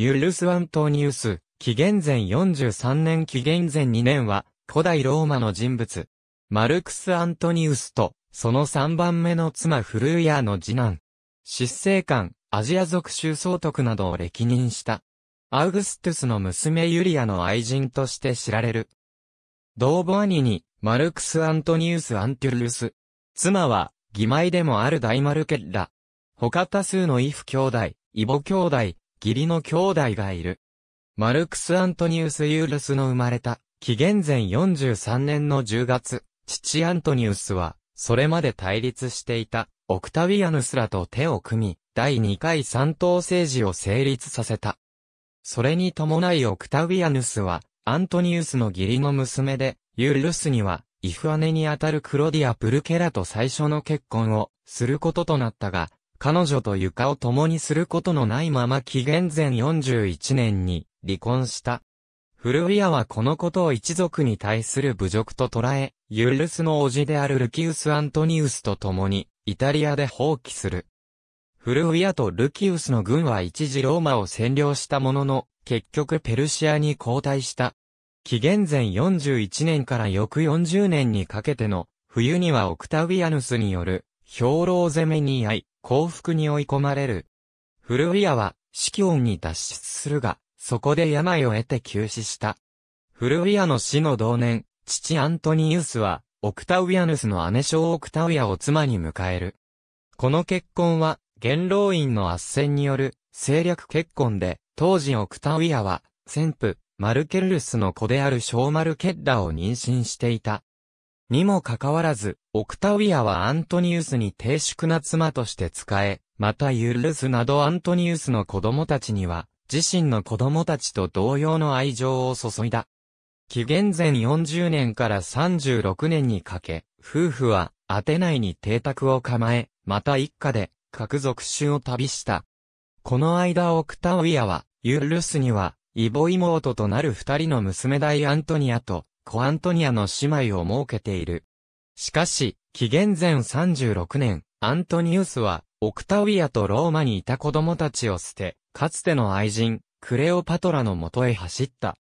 ユルス・アントニウス、紀元前43年紀元前2年は、古代ローマの人物。マルクス・アントニウスと、その3番目の妻フルーヤーの次男。執政官、アジア族州総督などを歴任した。アウグストゥスの娘ユリアの愛人として知られる。同母兄に、マルクス・アントニウス・アンテュルス。妻は、義妹でもある大マルケッラ。他多数のイフ兄弟、イボ兄弟、義理の兄弟がいる。マルクス・アントニウス・ユールスの生まれた、紀元前43年の10月、父アントニウスは、それまで対立していた、オクタビアヌスらと手を組み、第2回三党政治を成立させた。それに伴いオクタビアヌスは、アントニウスの義理の娘で、ユールスには、イフアネにあたるクロディア・プルケラと最初の結婚をすることとなったが、彼女と床を共にすることのないまま紀元前41年に離婚した。フルウィアはこのことを一族に対する侮辱と捉え、ユルスの叔父であるルキウス・アントニウスと共に、イタリアで放棄する。フルウィアとルキウスの軍は一時ローマを占領したものの、結局ペルシアに後退した。紀元前41年から翌40年にかけての、冬にはオクタウィアヌスによる、兵糧攻めに遭い、幸福に追い込まれる。古リアは、死去に脱出するが、そこで病を得て急死した。古リアの死の同年、父アントニウスは、オクタウィアヌスの姉小オクタウィアを妻に迎える。この結婚は、元老院の斡旋による政略結婚で、当時オクタウィアは、先父、マルケルルスの子である小マルケッラを妊娠していた。にもかかわらず、オクタウィアはアントニウスに低粛な妻として仕え、またユルルスなどアントニウスの子供たちには、自身の子供たちと同様の愛情を注いだ。紀元前40年から36年にかけ、夫婦はアテナイに邸宅を構え、また一家で各族種を旅した。この間オクタウィアは、ユルルスには、イボ妹となる二人の娘代アントニアと、コアントニアの姉妹を設けている。しかし、紀元前36年、アントニウスは、オクタウィアとローマにいた子供たちを捨て、かつての愛人、クレオパトラの元へ走った。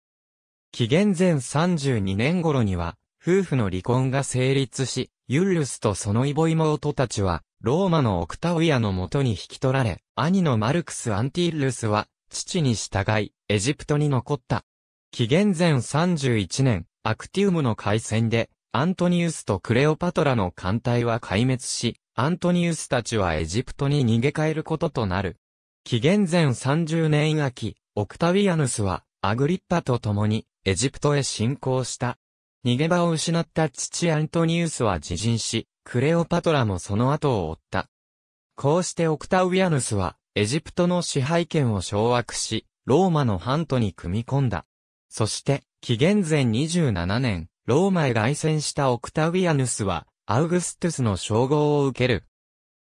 紀元前32年頃には、夫婦の離婚が成立し、ユルスとそのイボ妹たちは、ローマのオクタウィアの元に引き取られ、兄のマルクス・アンティールスは、父に従い、エジプトに残った。紀元前31年、アクティウムの海戦で、アントニウスとクレオパトラの艦隊は壊滅し、アントニウスたちはエジプトに逃げ帰ることとなる。紀元前30年秋、オクタウィアヌスは、アグリッパと共に、エジプトへ侵攻した。逃げ場を失った父アントニウスは自陣し、クレオパトラもその後を追った。こうしてオクタウィアヌスは、エジプトの支配権を掌握し、ローマの半島に組み込んだ。そして、紀元前27年、ローマへ凱旋したオクタウィアヌスは、アウグストゥスの称号を受ける。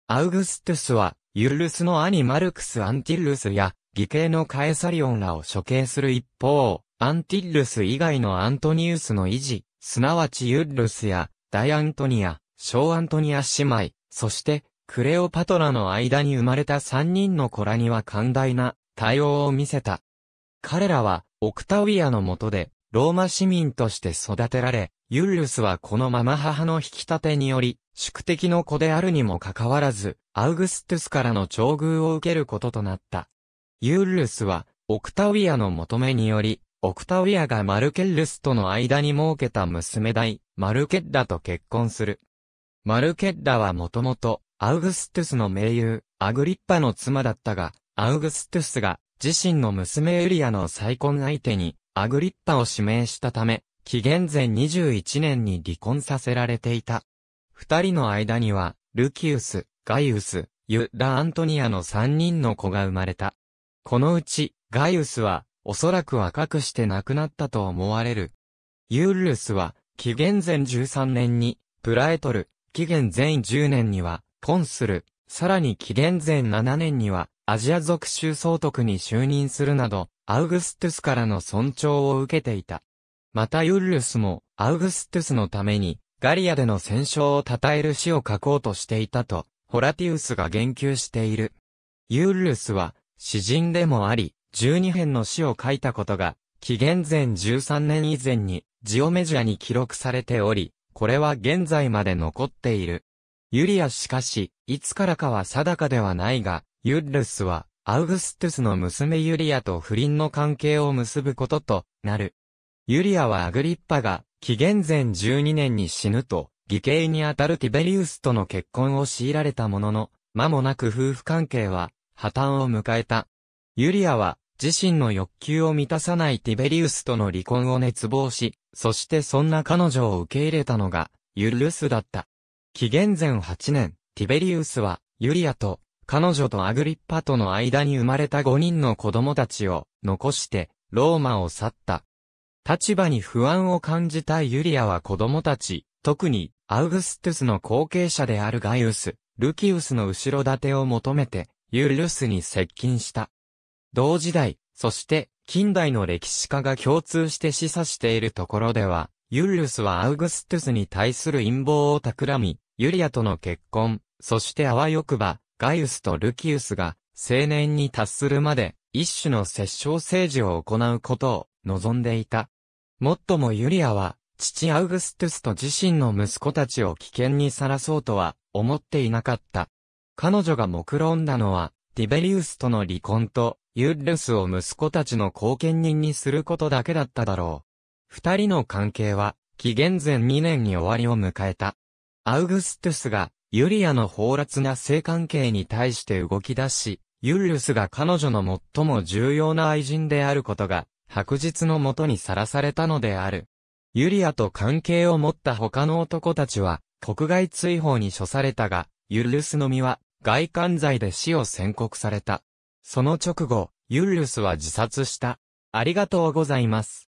アウグストゥスは、ユルルスの兄マルクス・アンティルスや、義兄のカエサリオンらを処刑する一方、アンティルス以外のアントニウスの維持、すなわちユルスや、ダイアントニア、小アントニア姉妹、そして、クレオパトラの間に生まれた三人の子らには寛大な対応を見せた。彼らは、オクタウィアの下で、ローマ市民として育てられ、ユルルスはこのまま母の引き立てにより、宿敵の子であるにもかかわらず、アウグストゥスからの調遇を受けることとなった。ユルルスは、オクタウィアの求めにより、オクタウィアがマルケッルスとの間に設けた娘代、マルケッラと結婚する。マルケッラはもともと、アウグストゥスの盟友、アグリッパの妻だったが、アウグストゥスが、自身の娘エリアの再婚相手に、アグリッパを指名したため、紀元前21年に離婚させられていた。二人の間には、ルキウス、ガイウス、ユラ・アントニアの三人の子が生まれた。このうち、ガイウスは、おそらく若くして亡くなったと思われる。ユールスは、紀元前13年に、プラエトル、紀元前10年には、コンスル、さらに紀元前7年には、アジア属州総督に就任するなど、アウグストゥスからの尊重を受けていた。またユルルスも、アウグストゥスのために、ガリアでの戦勝を称える詩を書こうとしていたと、ホラティウスが言及している。ユルルスは、詩人でもあり、12編の詩を書いたことが、紀元前13年以前に、ジオメジアに記録されており、これは現在まで残っている。ユリアしかし、いつからかは定かではないが、ユルルスは、アウグストゥスの娘ユリアと不倫の関係を結ぶこととなる。ユリアはアグリッパが紀元前12年に死ぬと、義兄にあたるティベリウスとの結婚を強いられたものの、間もなく夫婦関係は破綻を迎えた。ユリアは自身の欲求を満たさないティベリウスとの離婚を熱望し、そしてそんな彼女を受け入れたのがユルルスだった。紀元前8年、ティベリウスはユリアと彼女とアグリッパとの間に生まれた5人の子供たちを残してローマを去った。立場に不安を感じたユリアは子供たち、特にアウグストゥスの後継者であるガイウス、ルキウスの後ろ盾を求めてユリュスに接近した。同時代、そして近代の歴史家が共通して示唆しているところでは、ユリュスはアウグストゥスに対する陰謀を企み、ユリアとの結婚、そしてあわよくば、ガイウスとルキウスが青年に達するまで一種の摂政政治を行うことを望んでいた。もっともユリアは父アウグストゥスと自身の息子たちを危険にさらそうとは思っていなかった。彼女が目論んだのはディベリウスとの離婚とユッルスを息子たちの後見人にすることだけだっただろう。二人の関係は紀元前2年に終わりを迎えた。アウグストゥスがユリアの放辣な性関係に対して動き出し、ユリウスが彼女の最も重要な愛人であることが、白日のもとにさらされたのである。ユリアと関係を持った他の男たちは、国外追放に処されたが、ユリウスの身は、外観罪で死を宣告された。その直後、ユリウスは自殺した。ありがとうございます。